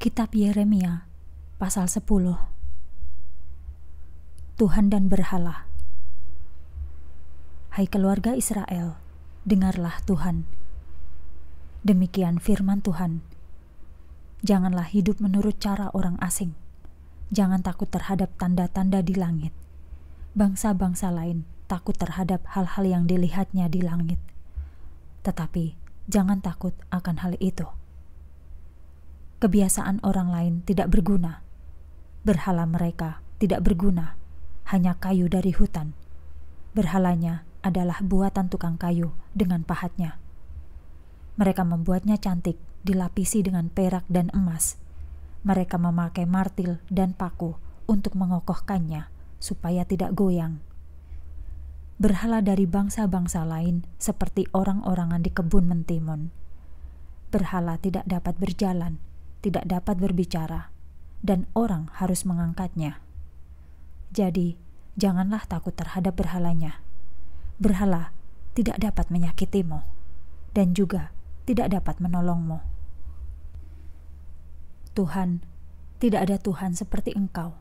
Kitab Yeremia pasal 10 Tuhan dan Berhala Hai keluarga Israel, dengarlah Tuhan. Demikian firman Tuhan. Janganlah hidup menurut cara orang asing. Jangan takut terhadap tanda-tanda di langit. Bangsa-bangsa lain takut terhadap hal-hal yang dilihatnya di langit. Tetapi jangan takut akan hal itu kebiasaan orang lain tidak berguna. Berhala mereka tidak berguna, hanya kayu dari hutan. Berhalanya adalah buatan tukang kayu dengan pahatnya. Mereka membuatnya cantik, dilapisi dengan perak dan emas. Mereka memakai martil dan paku untuk mengokohkannya supaya tidak goyang berhala dari bangsa-bangsa lain seperti orang-orangan di kebun mentimun. Berhala tidak dapat berjalan tidak dapat berbicara, dan orang harus mengangkatnya. Jadi, janganlah takut terhadap berhalanya. Berhala tidak dapat menyakitimu, dan juga tidak dapat menolongmu. Tuhan, tidak ada Tuhan seperti Engkau.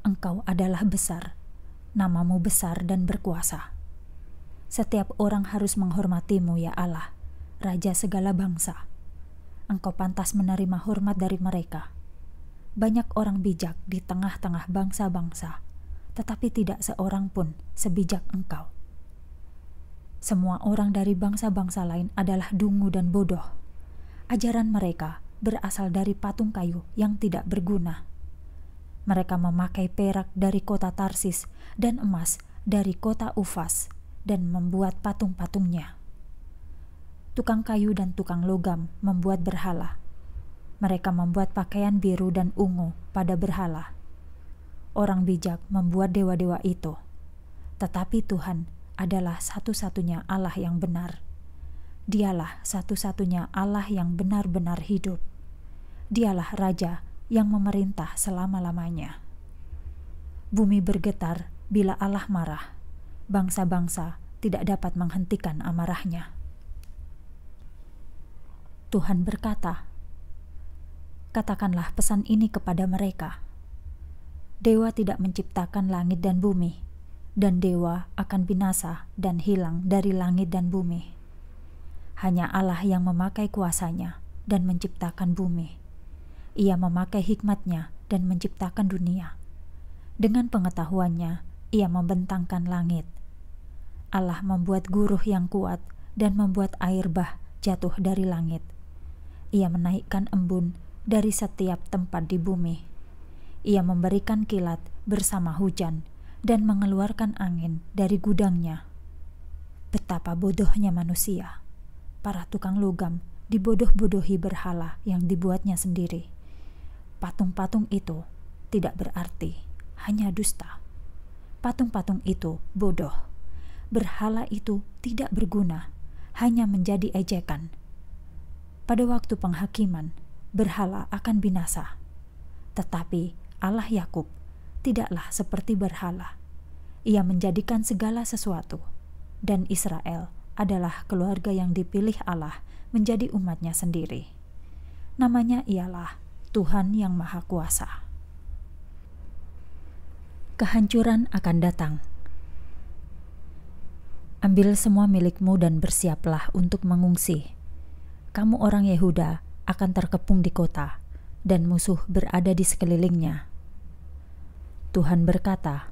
Engkau adalah besar, namamu besar dan berkuasa. Setiap orang harus menghormatimu, ya Allah, Raja segala bangsa engkau pantas menerima hormat dari mereka. Banyak orang bijak di tengah-tengah bangsa-bangsa, tetapi tidak seorang pun sebijak engkau. Semua orang dari bangsa-bangsa lain adalah dungu dan bodoh. Ajaran mereka berasal dari patung kayu yang tidak berguna. Mereka memakai perak dari kota Tarsis dan emas dari kota Ufas, dan membuat patung-patungnya tukang kayu dan tukang logam membuat berhala. Mereka membuat pakaian biru dan ungu pada berhala. Orang bijak membuat dewa-dewa itu, tetapi Tuhan adalah satu-satunya Allah yang benar. Dialah satu-satunya Allah yang benar-benar hidup. Dialah Raja yang memerintah selama-lamanya. Bumi bergetar bila Allah marah. Bangsa-bangsa tidak dapat menghentikan amarahnya. Tuhan berkata, "Katakanlah pesan ini kepada mereka: Dewa tidak menciptakan langit dan bumi, dan dewa akan binasa dan hilang dari langit dan bumi. Hanya Allah yang memakai kuasanya dan menciptakan bumi. Ia memakai hikmatnya dan menciptakan dunia. Dengan pengetahuannya, ia membentangkan langit. Allah membuat guruh yang kuat dan membuat air bah jatuh dari langit. Ia menaikkan embun dari setiap tempat di bumi. Ia memberikan kilat bersama hujan dan mengeluarkan angin dari gudangnya. Betapa bodohnya manusia. Para tukang logam dibodoh-bodohi berhala yang dibuatnya sendiri. Patung-patung itu tidak berarti, hanya dusta. Patung-patung itu bodoh. Berhala itu tidak berguna, hanya menjadi ejekan pada waktu penghakiman, berhala akan binasa. Tetapi Allah Yakub tidaklah seperti berhala. Ia menjadikan segala sesuatu, dan Israel adalah keluarga yang dipilih Allah menjadi umatnya sendiri. Namanya ialah Tuhan yang Maha Kuasa. Kehancuran akan datang. Ambil semua milikmu dan bersiaplah untuk mengungsi kamu orang Yehuda akan terkepung di kota, dan musuh berada di sekelilingnya. Tuhan berkata,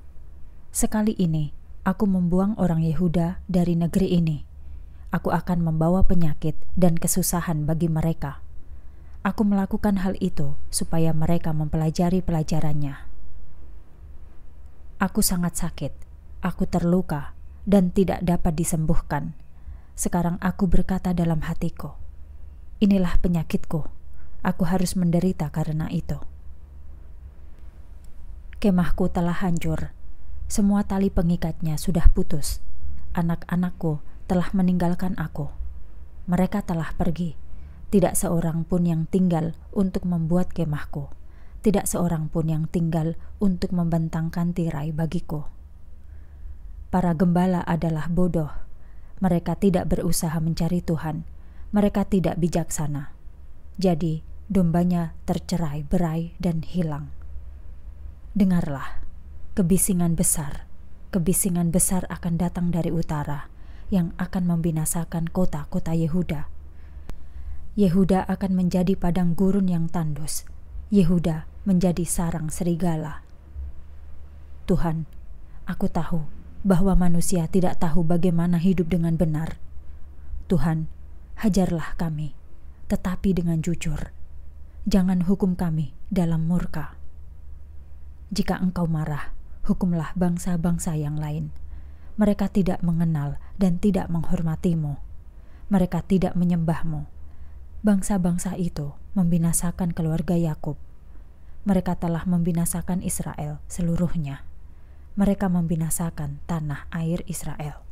"Sekali ini aku membuang orang Yehuda dari negeri ini. Aku akan membawa penyakit dan kesusahan bagi mereka. Aku melakukan hal itu supaya mereka mempelajari pelajarannya. Aku sangat sakit, aku terluka, dan tidak dapat disembuhkan. Sekarang aku berkata dalam hatiku." Inilah penyakitku. Aku harus menderita karena itu. Kemahku telah hancur. Semua tali pengikatnya sudah putus. Anak-anakku telah meninggalkan aku. Mereka telah pergi. Tidak seorang pun yang tinggal untuk membuat kemahku. Tidak seorang pun yang tinggal untuk membentangkan tirai bagiku. Para gembala adalah bodoh. Mereka tidak berusaha mencari Tuhan mereka tidak bijaksana. Jadi, dombanya tercerai berai dan hilang. Dengarlah, kebisingan besar, kebisingan besar akan datang dari utara yang akan membinasakan kota-kota Yehuda. Yehuda akan menjadi padang gurun yang tandus. Yehuda menjadi sarang serigala. Tuhan, aku tahu bahwa manusia tidak tahu bagaimana hidup dengan benar. Tuhan, hajarlah kami, tetapi dengan jujur. Jangan hukum kami dalam murka. Jika engkau marah, hukumlah bangsa-bangsa yang lain. Mereka tidak mengenal dan tidak menghormatimu. Mereka tidak menyembahmu. Bangsa-bangsa itu membinasakan keluarga Yakub. Mereka telah membinasakan Israel seluruhnya. Mereka membinasakan tanah air Israel.